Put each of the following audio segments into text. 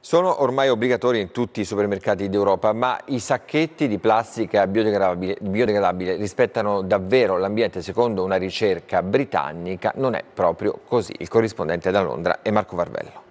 Sono ormai obbligatori in tutti i supermercati d'Europa, ma i sacchetti di plastica biodegradabile, biodegradabile rispettano davvero l'ambiente? Secondo una ricerca britannica non è proprio così. Il corrispondente da Londra è Marco Varvello.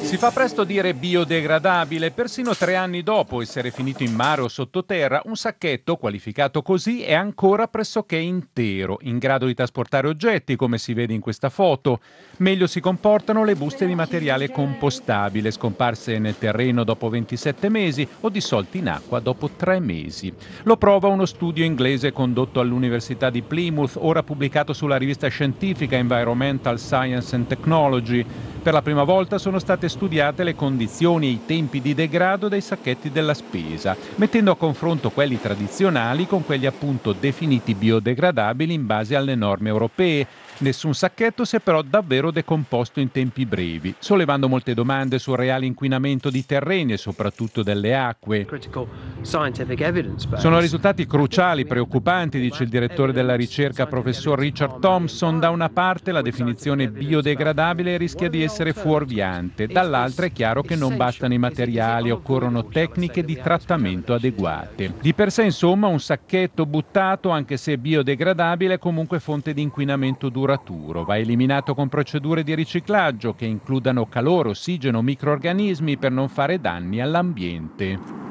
Si fa presto dire biodegradabile, persino tre anni dopo essere finito in mare o sottoterra, un sacchetto, qualificato così, è ancora pressoché intero, in grado di trasportare oggetti, come si vede in questa foto. Meglio si comportano le buste di materiale compostabile, scomparse nel terreno dopo 27 mesi o dissolti in acqua dopo tre mesi. Lo prova uno studio inglese condotto all'Università di Plymouth, ora pubblicato sulla rivista scientifica Environmental Science and Technology. Per la prima prima volta sono state studiate le condizioni e i tempi di degrado dei sacchetti della spesa, mettendo a confronto quelli tradizionali con quelli appunto definiti biodegradabili in base alle norme europee. Nessun sacchetto si è però davvero decomposto in tempi brevi, sollevando molte domande sul reale inquinamento di terreni e soprattutto delle acque. Critical. Sono risultati cruciali, preoccupanti, dice il direttore della ricerca, professor Richard Thompson. Da una parte la definizione biodegradabile rischia di essere fuorviante, dall'altra è chiaro che non bastano i materiali, occorrono tecniche di trattamento adeguate. Di per sé, insomma, un sacchetto buttato, anche se biodegradabile, è comunque fonte di inquinamento duraturo. Va eliminato con procedure di riciclaggio che includano calore, ossigeno, microorganismi per non fare danni all'ambiente.